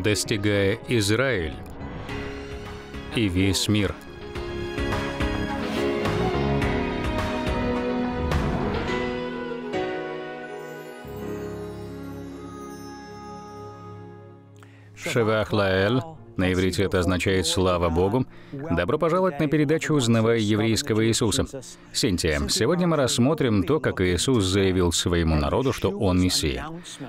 достигая Израиль и весь мир. Шевахлаэль на иврите это означает «Слава Богу». Добро пожаловать на передачу «Узнавая еврейского Иисуса». Синтия, сегодня мы рассмотрим то, как Иисус заявил своему народу, что Он Мессия.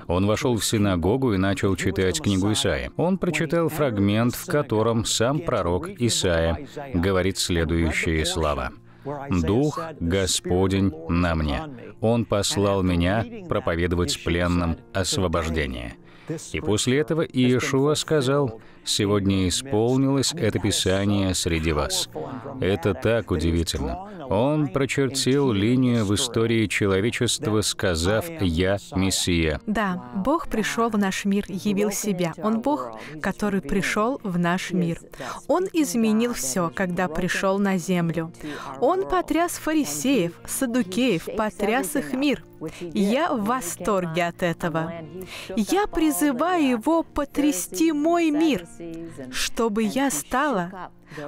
Он вошел в синагогу и начал читать книгу Исаия. Он прочитал фрагмент, в котором сам пророк Исаия говорит следующие слова. «Дух Господень на мне. Он послал меня проповедовать пленным освобождение». И после этого Иешуа сказал, сегодня исполнилось это Писание среди вас. Это так удивительно. Он прочертил линию в истории человечества, сказав «Я Мессия». Да, Бог пришел в наш мир, явил себя. Он Бог, который пришел в наш мир. Он изменил все, когда пришел на землю. Он потряс фарисеев, садукеев, потряс их мир. Я в восторге от этого. Я призываю его потрясти мой мир чтобы я стала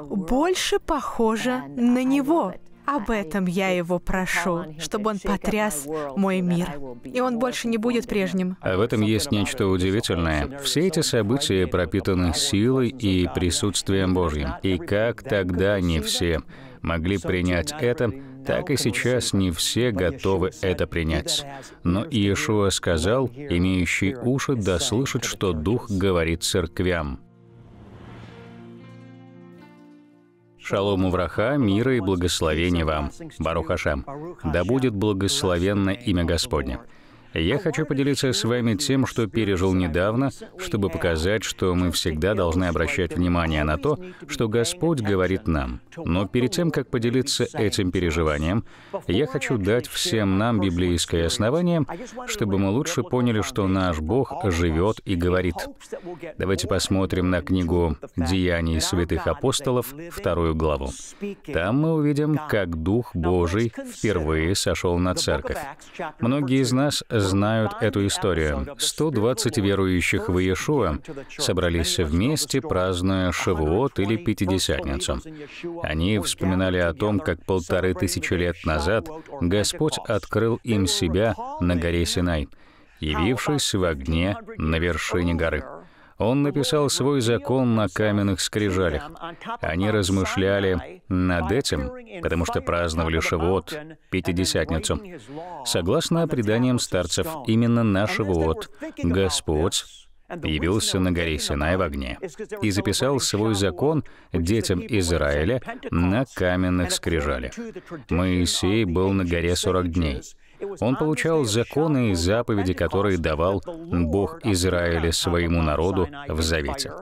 больше похожа на Него. Об этом я его прошу, чтобы он потряс мой мир, и он больше не будет прежним. А в этом есть нечто удивительное. Все эти события пропитаны силой и присутствием Божьим. И как тогда не все могли принять это, так и сейчас не все готовы это принять. Но Иешуа сказал, имеющий уши, да слышит, что Дух говорит церквям. Шалом Увраха, мира и благословения вам. Барухашам. Да будет благословенно имя Господне. Я хочу поделиться с вами тем, что пережил недавно, чтобы показать, что мы всегда должны обращать внимание на то, что Господь говорит нам. Но перед тем, как поделиться этим переживанием, я хочу дать всем нам библейское основание, чтобы мы лучше поняли, что наш Бог живет и говорит. Давайте посмотрим на книгу «Деяний святых апостолов», вторую главу. Там мы увидим, как Дух Божий впервые сошел на церковь. Многие из нас знают эту историю. 120 верующих в Иешуа собрались вместе, празднуя Шавуот или Пятидесятницу. Они вспоминали о том, как полторы тысячи лет назад Господь открыл им себя на горе Синай, явившись в огне на вершине горы. Он написал свой закон на каменных скрижалях. Они размышляли над этим, потому что праздновали Шавуот, Пятидесятницу. Согласно преданиям старцев, именно на Шавуот Господь явился на горе Синай в огне и записал свой закон детям Израиля на каменных скрижалях. Моисей был на горе 40 дней. Он получал законы и заповеди, которые давал Бог Израиля своему народу в Завете.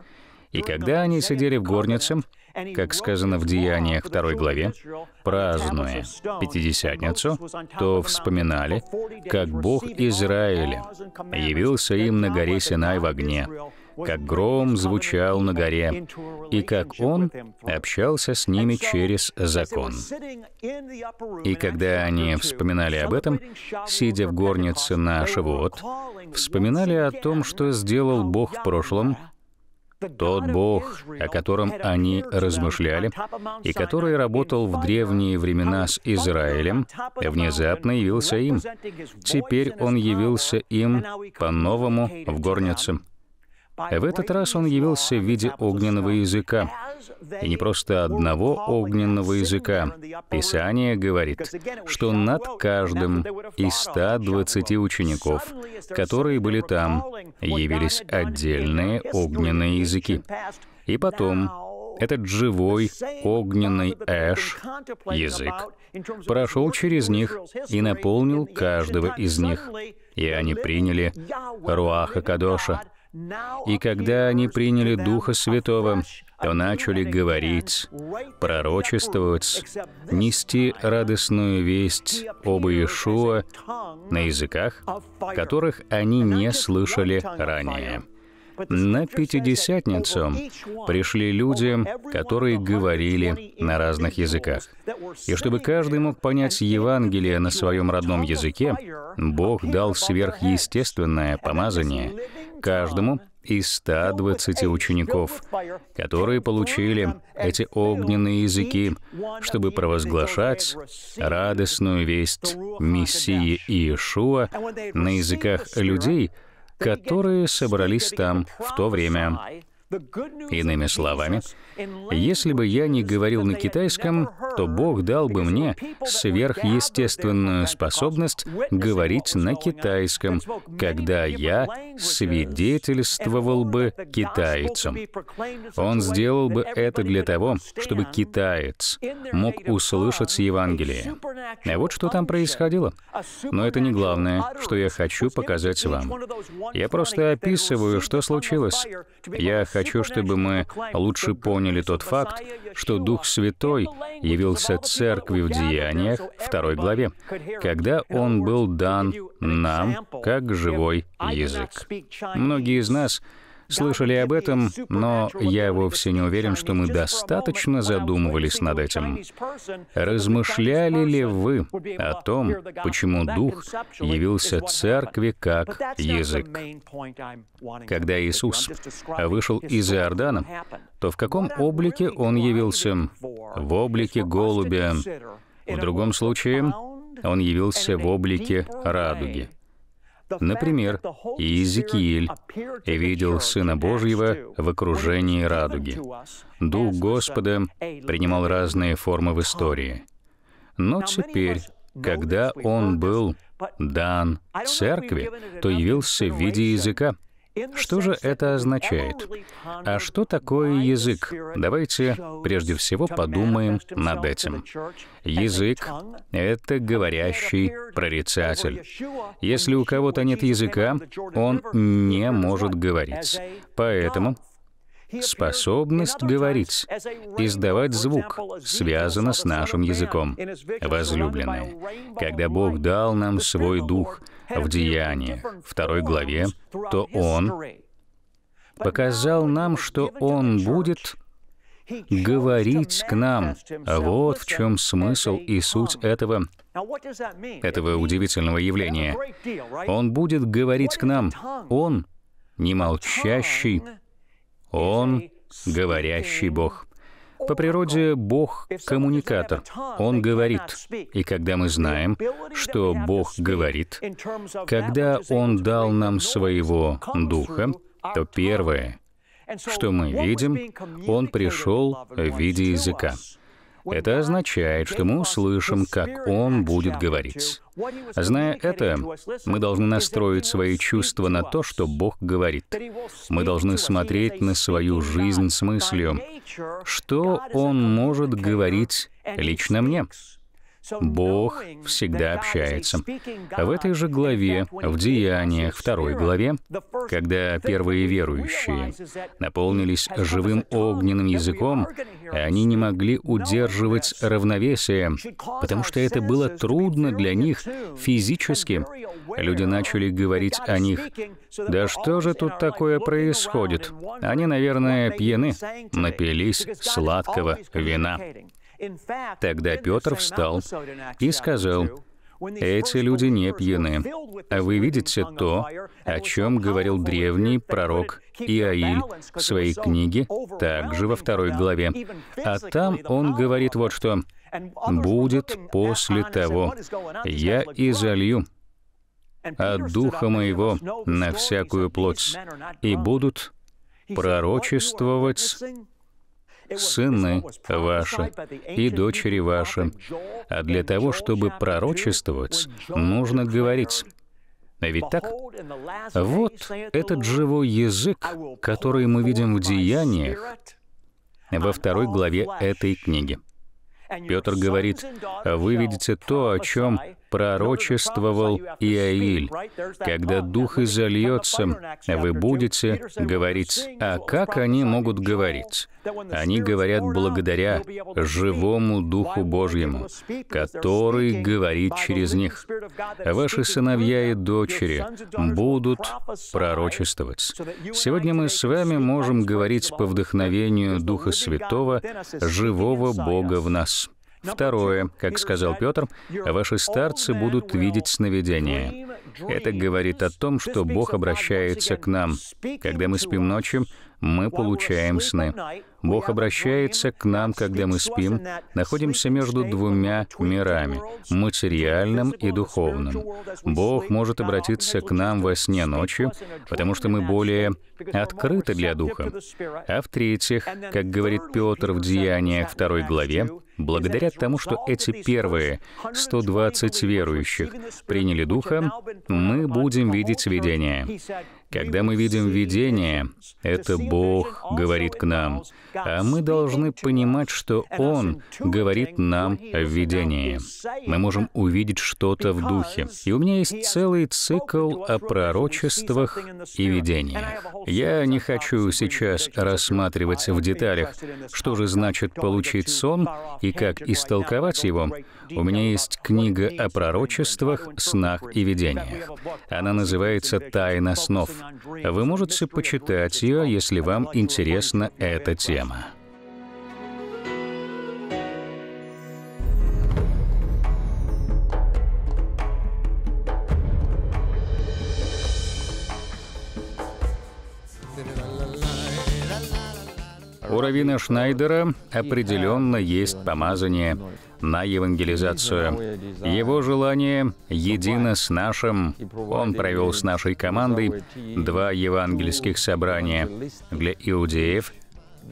И когда они сидели в горнице, как сказано в Деяниях 2 главе, празднуя Пятидесятницу, то вспоминали, как Бог Израиля явился им на горе Синай в огне, как гром звучал на горе, и как он общался с ними через закон. И когда они вспоминали об этом, сидя в горнице на Шавуот, вспоминали о том, что сделал Бог в прошлом, тот Бог, о котором они размышляли, и который работал в древние времена с Израилем, внезапно явился им. Теперь он явился им по-новому в горнице. В этот раз он явился в виде огненного языка. И не просто одного огненного языка. Писание говорит, что над каждым из 120 учеников, которые были там, явились отдельные огненные языки. И потом этот живой огненный эш, язык, прошел через них и наполнил каждого из них. И они приняли Руаха Кадоша, и когда они приняли Духа Святого, то начали говорить, пророчествовать, нести радостную весть об Иешуа на языках, которых они не слышали ранее. На Пятидесятницу пришли люди, которые говорили на разных языках. И чтобы каждый мог понять Евангелие на своем родном языке, Бог дал сверхъестественное помазание каждому из 120 учеников, которые получили эти огненные языки, чтобы провозглашать радостную весть Мессии Иешуа на языках людей, которые собрались там в то время. Иными словами, если бы я не говорил на китайском, что Бог дал бы мне сверхъестественную способность говорить на китайском, когда я свидетельствовал бы китайцам. Он сделал бы это для того, чтобы китаец мог услышать Евангелие. А вот что там происходило. Но это не главное, что я хочу показать вам. Я просто описываю, что случилось. Я хочу, чтобы мы лучше поняли тот факт, что Дух Святой явил явился церкви в Деяниях, второй главе, когда он был дан нам, как живой язык. Многие из нас — слышали об этом, но я вовсе не уверен, что мы достаточно задумывались над этим. Размышляли ли вы о том, почему Дух явился Церкви как язык? Когда Иисус вышел из Иордана, то в каком облике Он явился? В облике голубя. В другом случае, Он явился в облике радуги. Например, Иезекииль видел Сына Божьего в окружении радуги. Дух Господа принимал разные формы в истории. Но теперь, когда Он был дан церкви, то явился в виде языка. Что же это означает? А что такое язык? Давайте прежде всего подумаем над этим. Язык — это говорящий прорицатель. Если у кого-то нет языка, он не может говорить. Поэтому Способность говорить, издавать звук, связана с нашим языком. Возлюбленные, когда Бог дал нам свой дух в Деянии, второй главе, то Он показал нам, что Он будет говорить к нам. Вот в чем смысл и суть этого, этого удивительного явления. Он будет говорить к нам. Он не молчащий, он — говорящий Бог. По природе Бог — коммуникатор. Он говорит. И когда мы знаем, что Бог говорит, когда Он дал нам своего Духа, то первое, что мы видим, Он пришел в виде языка. Это означает, что мы услышим, как Он будет говорить. Зная это, мы должны настроить свои чувства на то, что Бог говорит. Мы должны смотреть на свою жизнь с мыслью, что Он может говорить лично мне. Бог всегда общается. В этой же главе, в Деяниях, второй главе, когда первые верующие наполнились живым огненным языком, они не могли удерживать равновесие, потому что это было трудно для них физически. Люди начали говорить о них. «Да что же тут такое происходит? Они, наверное, пьяны, напились сладкого вина». Тогда Петр встал и сказал, эти люди не пьяны. А вы видите то, о чем говорил древний пророк Иаиль в своей книге, также во второй главе. А там он говорит вот что. «Будет после того, я и залью от духа моего на всякую плоть, и будут пророчествовать сыны ваши и дочери ваши. А для того, чтобы пророчествовать, нужно говорить. Ведь так? Вот этот живой язык, который мы видим в деяниях во второй главе этой книги. Петр говорит, «Вы видите то, о чем пророчествовал Иаиль. Когда дух изольется, вы будете говорить. А как они могут говорить? Они говорят благодаря живому Духу Божьему, который говорит через них. Ваши сыновья и дочери будут пророчествовать. Сегодня мы с вами можем говорить по вдохновению Духа Святого, живого Бога в нас. Второе, как сказал Петр, ваши старцы будут видеть сновидения. Это говорит о том, что Бог обращается к нам. Когда мы спим ночью, мы получаем сны. Бог обращается к нам, когда мы спим, находимся между двумя мирами — материальным и духовным. Бог может обратиться к нам во сне ночью, потому что мы более открыты для Духа. А в-третьих, как говорит Петр в Деяниях 2 главе, благодаря тому, что эти первые 120 верующих приняли Духа, мы будем видеть видение. Когда мы видим видение, это Бог говорит к нам, а мы должны понимать, что Он говорит нам о видении. Мы можем увидеть что-то в духе. И у меня есть целый цикл о пророчествах и видениях. Я не хочу сейчас рассматривать в деталях, что же значит получить сон и как истолковать его. У меня есть книга о пророчествах, снах и видениях. Она называется «Тайна снов». Вы можете почитать ее, если вам интересна эта тема. У Равина Шнайдера определенно есть помазание на евангелизацию. Его желание едино с нашим. Он провел с нашей командой два евангельских собрания для иудеев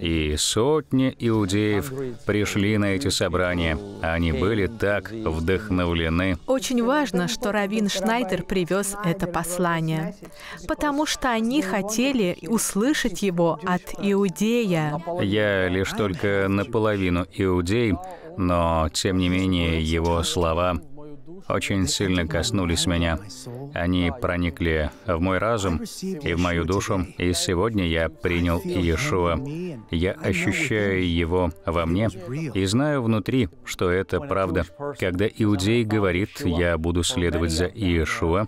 и сотни иудеев пришли на эти собрания. Они были так вдохновлены. Очень важно, что Равин Шнайдер привез это послание, потому что они хотели услышать его от иудея. Я лишь только наполовину иудей, но тем не менее его слова очень сильно коснулись меня. Они проникли в мой разум и в мою душу, и сегодня я принял Иешуа. Я ощущаю его во мне и знаю внутри, что это правда. Когда иудей говорит «я буду следовать за Иешуа»,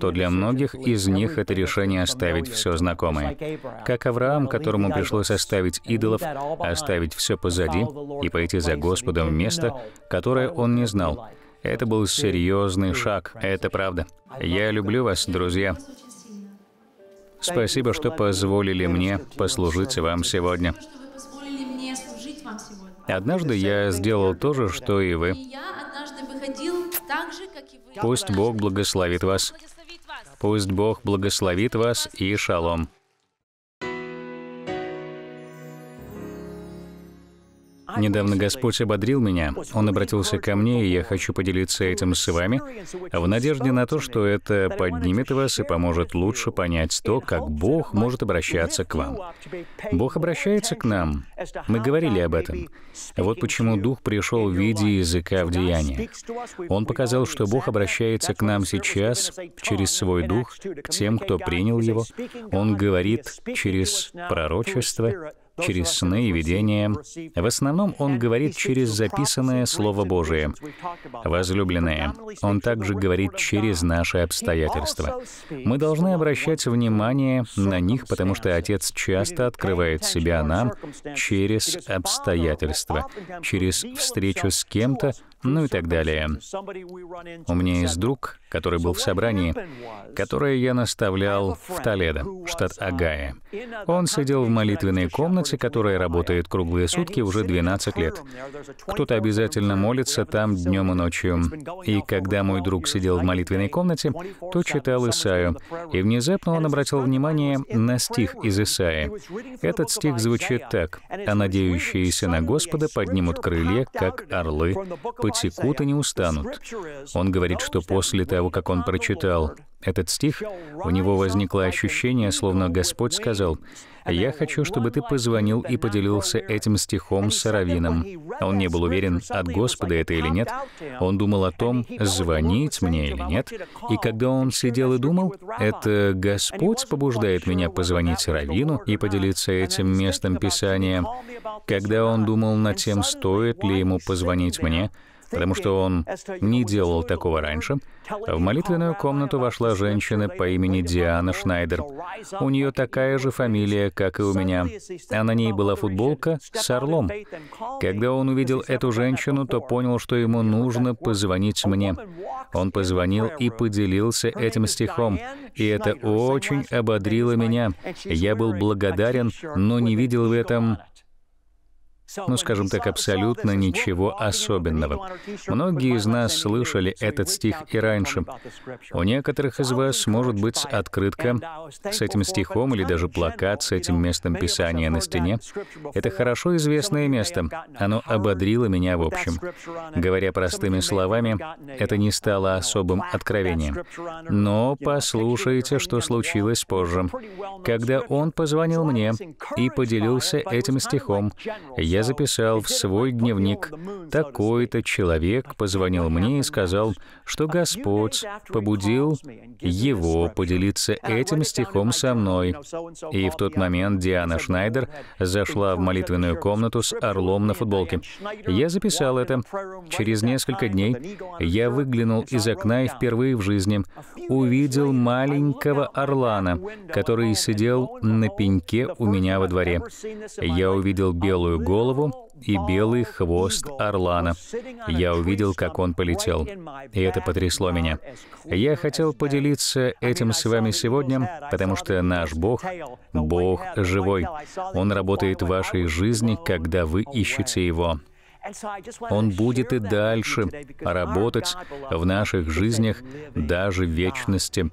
то для многих из них это решение оставить все знакомое. Как Авраам, которому пришлось оставить идолов, оставить все позади и пойти за Господом в место, которое он не знал. Это был серьезный шаг, это правда. Я люблю вас, друзья. Спасибо, что позволили мне послужить вам сегодня. Однажды я сделал то же, что и вы. Пусть Бог благословит вас. Пусть Бог благословит вас и шалом. Недавно Господь ободрил меня. Он обратился ко мне, и я хочу поделиться этим с вами, в надежде на то, что это поднимет вас и поможет лучше понять то, как Бог может обращаться к вам. Бог обращается к нам. Мы говорили об этом. Вот почему Дух пришел в виде языка в деяниях. Он показал, что Бог обращается к нам сейчас через свой Дух, к тем, кто принял Его. Он говорит через пророчество, через сны и видения. В основном он говорит через записанное Слово Божие. Возлюбленные, он также говорит через наши обстоятельства. Мы должны обращать внимание на них, потому что Отец часто открывает себя нам через обстоятельства, через встречу с кем-то, ну и так далее. У меня есть друг, который был в собрании, которое я наставлял в Толедо, штат Агая. Он сидел в молитвенной комнате, которая работает круглые сутки уже 12 лет. Кто-то обязательно молится там днем и ночью. И когда мой друг сидел в молитвенной комнате, то читал Исаю, и внезапно он обратил внимание на стих из Исаи. Этот стих звучит так. «А надеющиеся на Господа поднимут крылья, как орлы, потекут и не устанут». Он говорит, что после того, того, как он прочитал этот стих, у него возникло ощущение, словно Господь сказал, «Я хочу, чтобы ты позвонил и поделился этим стихом с Равином. Он не был уверен, от Господа это или нет. Он думал о том, звонить мне или нет. И когда он сидел и думал, «Это Господь побуждает меня позвонить Равину и поделиться этим местом Писания». Когда он думал над тем, стоит ли ему позвонить мне, потому что он не делал такого раньше, в молитвенную комнату вошла женщина по имени Диана Шнайдер. У нее такая же фамилия, как и у меня, а на ней была футболка с орлом. Когда он увидел эту женщину, то понял, что ему нужно позвонить мне. Он позвонил и поделился этим стихом, и это очень ободрило меня. Я был благодарен, но не видел в этом ну, скажем так, абсолютно ничего особенного. Многие из нас слышали этот стих и раньше. У некоторых из вас, может быть, открытка с этим стихом или даже плакат с этим местом Писания на стене. Это хорошо известное место. Оно ободрило меня в общем. Говоря простыми словами, это не стало особым откровением. Но послушайте, что случилось позже. Когда он позвонил мне и поделился этим стихом, я записал в свой дневник, такой-то человек позвонил мне и сказал, что Господь побудил его поделиться этим стихом со мной. И в тот момент Диана Шнайдер зашла в молитвенную комнату с орлом на футболке. Я записал это. Через несколько дней я выглянул из окна и впервые в жизни увидел маленького орлана, который сидел на пеньке у меня во дворе. Я увидел белую голову, голову и белый хвост орлана. Я увидел, как он полетел. И это потрясло меня. Я хотел поделиться этим с вами сегодня, потому что наш Бог — Бог живой. Он работает в вашей жизни, когда вы ищете Его. Он будет и дальше работать в наших жизнях даже в вечности.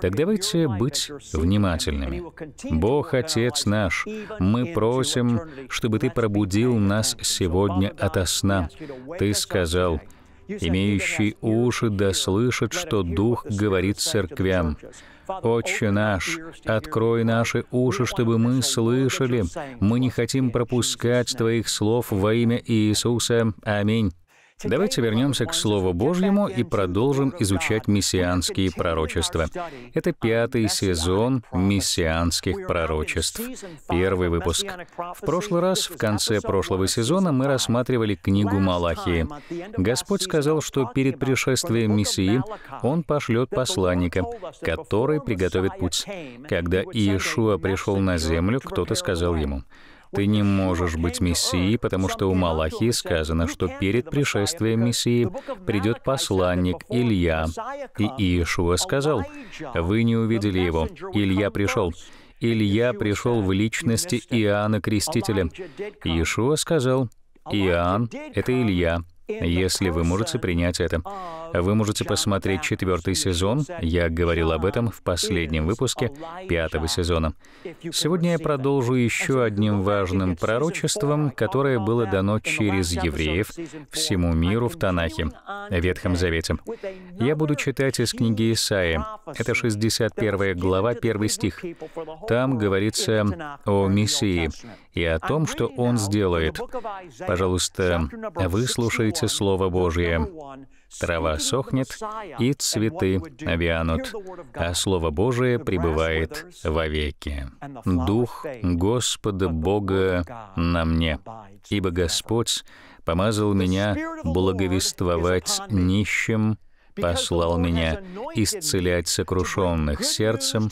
Так давайте быть внимательными. Бог Отец наш, мы просим, чтобы Ты пробудил нас сегодня ото сна. Ты сказал, имеющий уши да слышит, что Дух говорит церквям. «Отче наш, открой наши уши, чтобы мы слышали. Мы не хотим пропускать Твоих слов во имя Иисуса. Аминь». Давайте вернемся к Слову Божьему и продолжим изучать мессианские пророчества. Это пятый сезон мессианских пророчеств, первый выпуск. В прошлый раз, в конце прошлого сезона, мы рассматривали книгу Малахии. Господь сказал, что перед пришествием Мессии Он пошлет посланника, который приготовит путь. Когда Иешуа пришел на землю, кто-то сказал ему, ты не можешь быть Мессией, потому что у Малахии сказано, что перед пришествием Мессии придет посланник Илья. И Иешуа сказал, «Вы не увидели его. Илья пришел». Илья пришел в личности Иоанна Крестителя. Иешуа сказал, «Иоанн — это Илья, если вы можете принять это. Вы можете посмотреть четвертый сезон, я говорил об этом в последнем выпуске пятого сезона. Сегодня я продолжу еще одним важным пророчеством, которое было дано через евреев всему миру в Танахе, Ветхом Завете. Я буду читать из книги Исаи, это 61 глава, 1 стих. Там говорится о Мессии и о том, что Он сделает. Пожалуйста, выслушайте читайте Слово Божье. Трава сохнет, и цветы вянут, а Слово Божие пребывает вовеки. Дух Господа Бога на мне, ибо Господь помазал меня благовествовать нищим послал меня исцелять сокрушенных сердцем,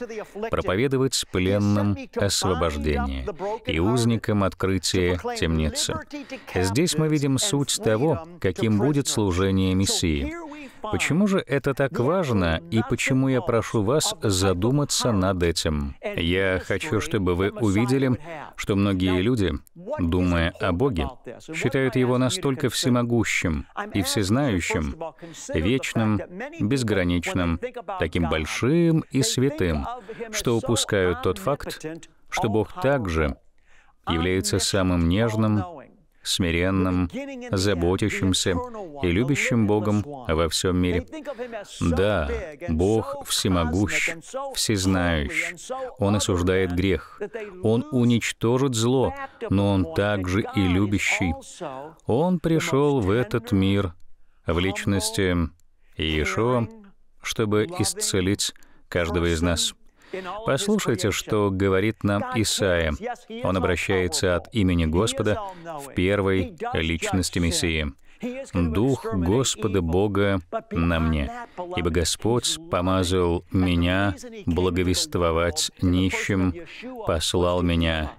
проповедовать пленным освобождение и узникам открытие темницы. Здесь мы видим суть того, каким будет служение Мессии. Почему же это так важно, и почему я прошу вас задуматься над этим? Я хочу, чтобы вы увидели, что многие люди, думая о Боге, считают Его настолько всемогущим и всезнающим, вечным, безграничным, таким большим и святым, что упускают тот факт, что Бог также является самым нежным, смиренным, заботящимся и любящим Богом во всем мире. Да, Бог всемогущ, всезнающ. Он осуждает грех. Он уничтожит зло, но Он также и любящий. Он пришел в этот мир в личности Иешуа, чтобы исцелить каждого из нас. Послушайте, что говорит нам Исаия. Он обращается от имени Господа в первой личности Мессии. «Дух Господа Бога на мне, ибо Господь помазал меня благовествовать нищим, послал меня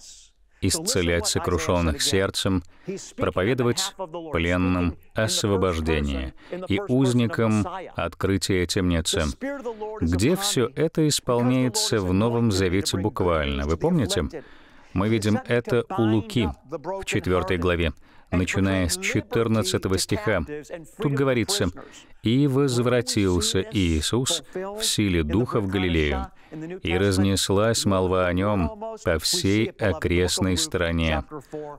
исцелять сокрушенных сердцем, проповедовать пленным освобождение и узникам открытие темницы. Где все это исполняется в Новом Завете буквально? Вы помните? Мы видим это у Луки в 4 главе, начиная с 14 стиха. Тут говорится, «И возвратился Иисус в силе Духа в Галилею, и разнеслась молва о нем по всей окрестной стране.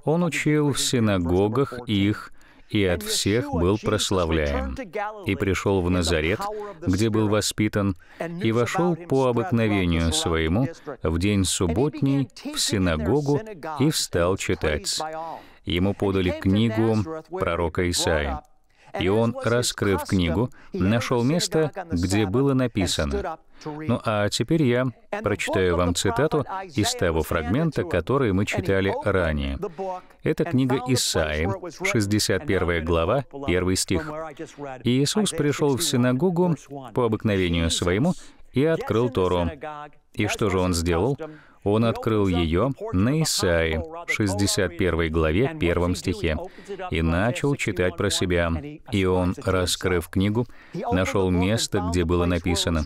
Он учил в синагогах их, и от всех был прославляем. И пришел в Назарет, где был воспитан, и вошел по обыкновению своему в день субботний в синагогу и встал читать. Ему подали книгу пророка Исаия. И он, раскрыв книгу, нашел место, где было написано. Ну а теперь я прочитаю вам цитату из того фрагмента, который мы читали ранее. Это книга Исаи, 61 глава, 1 стих. Иисус пришел в синагогу по обыкновению своему и открыл Тору. И что же он сделал? Он открыл ее на Исаии, 61 главе, первом стихе, и начал читать про себя. И он, раскрыв книгу, нашел место, где было написано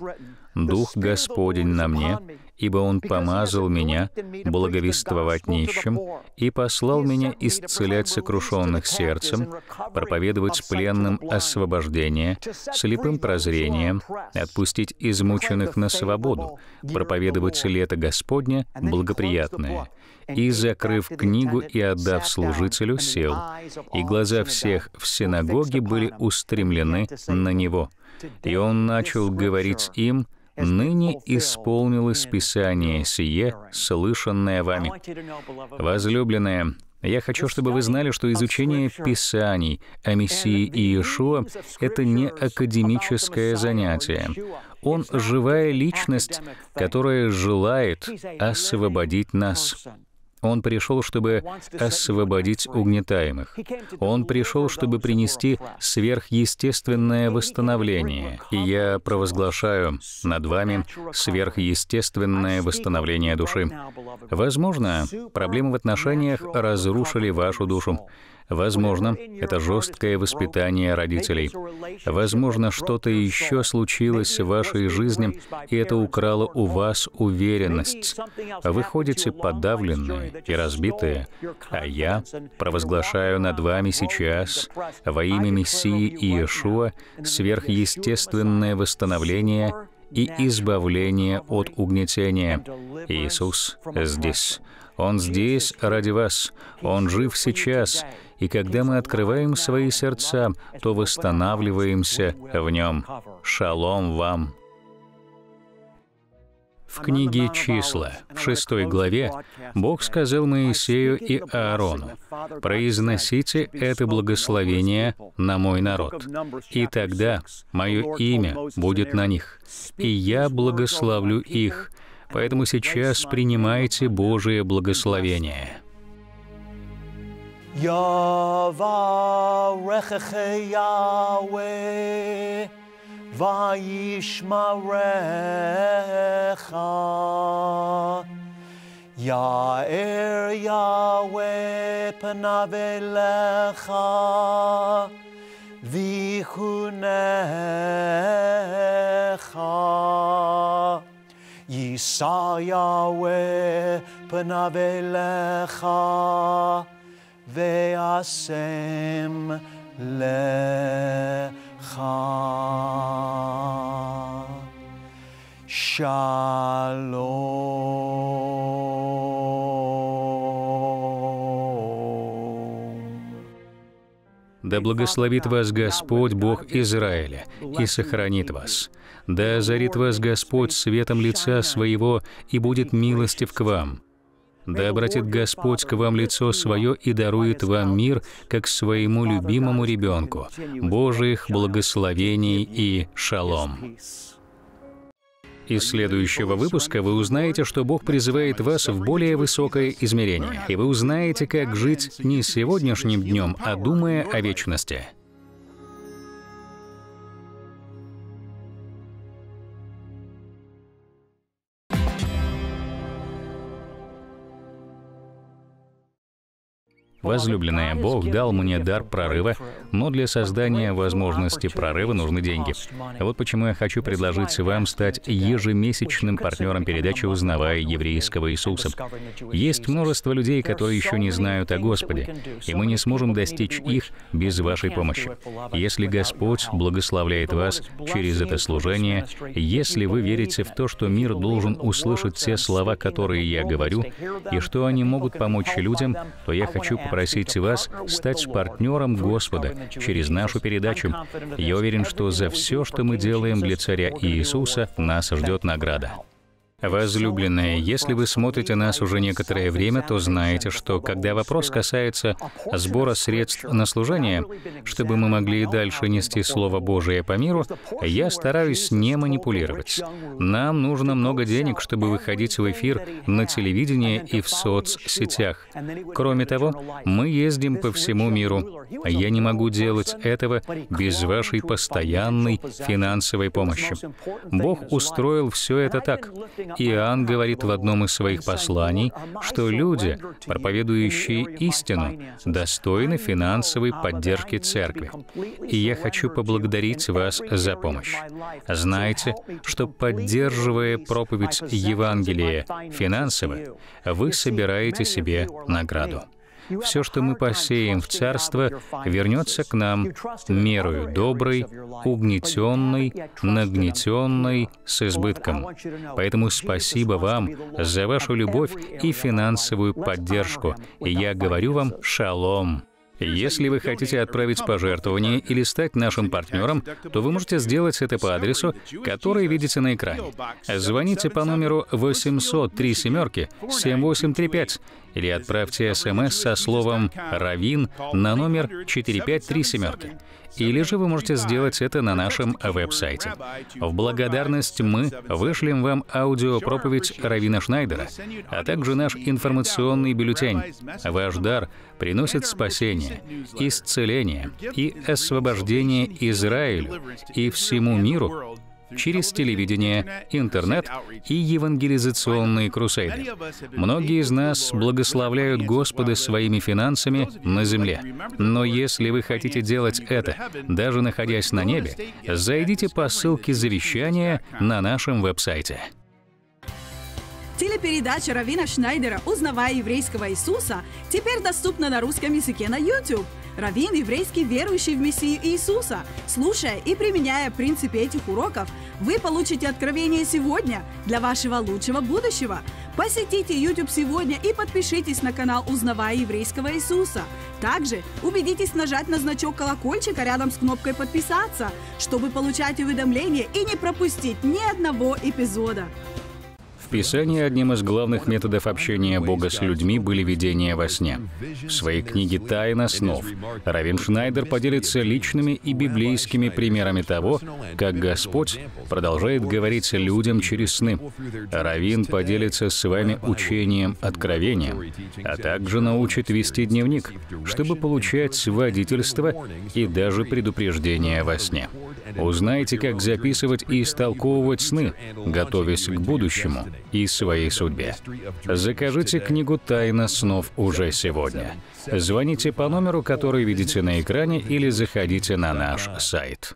«Дух Господень на мне, ибо Он помазал меня благовествовать нищим и послал меня исцелять сокрушенных сердцем, проповедовать пленным освобождение, слепым прозрением, отпустить измученных на свободу, проповедовать лето Господне благоприятное». И, закрыв книгу и отдав служителю, сел, и глаза всех в синагоге были устремлены на него. И он начал говорить им, ныне исполнилось Писание сие, слышанное вами. Возлюбленные, я хочу, чтобы вы знали, что изучение Писаний о Мессии Иешуа — это не академическое занятие. Он — живая личность, которая желает освободить нас. Он пришел, чтобы освободить угнетаемых. Он пришел, чтобы принести сверхъестественное восстановление. И я провозглашаю над вами сверхъестественное восстановление души. Возможно, проблемы в отношениях разрушили вашу душу. Возможно, это жесткое воспитание родителей. Возможно, что-то еще случилось в вашей жизни, и это украло у вас уверенность. Вы ходите подавленные и разбитые, а я провозглашаю над вами сейчас во имя Мессии Иешуа сверхъестественное восстановление и избавление от угнетения. Иисус здесь. Он здесь ради вас. Он жив сейчас. И когда мы открываем свои сердца, то восстанавливаемся в Нем. Шалом вам! В книге «Числа», в шестой главе, Бог сказал Моисею и Аарону, «Произносите это благословение на мой народ, и тогда мое имя будет на них, и я благословлю их, Поэтому сейчас принимайте Божие благословение. יאר יהוה פניו אליך, ויחונך. Yahweh Ve'asem lecha. Shalom. Да благословит вас Господь, Бог Израиля, и сохранит вас. Да озарит вас Господь светом лица своего и будет милостив к вам. Да обратит Господь к вам лицо свое и дарует вам мир, как своему любимому ребенку. Божьих благословений и шалом. Из следующего выпуска вы узнаете, что Бог призывает вас в более высокое измерение, и вы узнаете, как жить не сегодняшним днем, а думая о вечности. Возлюбленная, Бог дал мне дар прорыва, но для создания возможности прорыва нужны деньги. Вот почему я хочу предложить вам стать ежемесячным партнером передачи «Узнавая еврейского Иисуса». Есть множество людей, которые еще не знают о Господе, и мы не сможем достичь их без вашей помощи. Если Господь благословляет вас через это служение, если вы верите в то, что мир должен услышать те слова, которые я говорю, и что они могут помочь людям, то я хочу попросить просить вас стать партнером Господа через нашу передачу. Я уверен, что за все, что мы делаем для Царя Иисуса, нас ждет награда. Возлюбленные, если вы смотрите нас уже некоторое время, то знаете, что когда вопрос касается сбора средств на служение, чтобы мы могли и дальше нести Слово Божие по миру, я стараюсь не манипулировать. Нам нужно много денег, чтобы выходить в эфир на телевидении и в соцсетях. Кроме того, мы ездим по всему миру. Я не могу делать этого без вашей постоянной финансовой помощи. Бог устроил все это так. Иоанн говорит в одном из своих посланий, что люди, проповедующие истину, достойны финансовой поддержки церкви. И я хочу поблагодарить вас за помощь. Знаете, что поддерживая проповедь Евангелия финансово, вы собираете себе награду. Все, что мы посеем в Царство, вернется к нам мерою доброй, угнетенной, нагнетенной, с избытком. Поэтому спасибо вам за вашу любовь и финансовую поддержку. И я говорю вам шалом. Если вы хотите отправить пожертвование или стать нашим партнером, то вы можете сделать это по адресу, который видите на экране. Звоните по номеру 800 3 семерки 7835 или отправьте СМС со словом «Равин» на номер 4537. Или же вы можете сделать это на нашем веб-сайте. В благодарность мы вышлем вам аудиопроповедь Равина Шнайдера, а также наш информационный бюллетень. Ваш дар приносит спасение, исцеление и освобождение Израилю и всему миру через телевидение, интернет и евангелизационные крусейды. Многие из нас благословляют Господа своими финансами на земле. Но если вы хотите делать это, даже находясь на небе, зайдите по ссылке завещания на нашем веб-сайте. Телепередача Равина Шнайдера «Узнавая еврейского Иисуса» теперь доступна на русском языке на YouTube. Равин – еврейский верующий в Мессию Иисуса. Слушая и применяя принципы этих уроков, вы получите откровение сегодня для вашего лучшего будущего. Посетите YouTube сегодня и подпишитесь на канал «Узнавая еврейского Иисуса». Также убедитесь нажать на значок колокольчика рядом с кнопкой «Подписаться», чтобы получать уведомления и не пропустить ни одного эпизода. В Писании одним из главных методов общения Бога с людьми были видения во сне. В своей книге «Тайна снов» Равин Шнайдер поделится личными и библейскими примерами того, как Господь продолжает говорить людям через сны. Равин поделится с вами учением откровения, а также научит вести дневник, чтобы получать водительство и даже предупреждение во сне. Узнайте, как записывать и истолковывать сны, готовясь к будущему и своей судьбе. Закажите книгу «Тайна снов» уже сегодня. Звоните по номеру, который видите на экране, или заходите на наш сайт.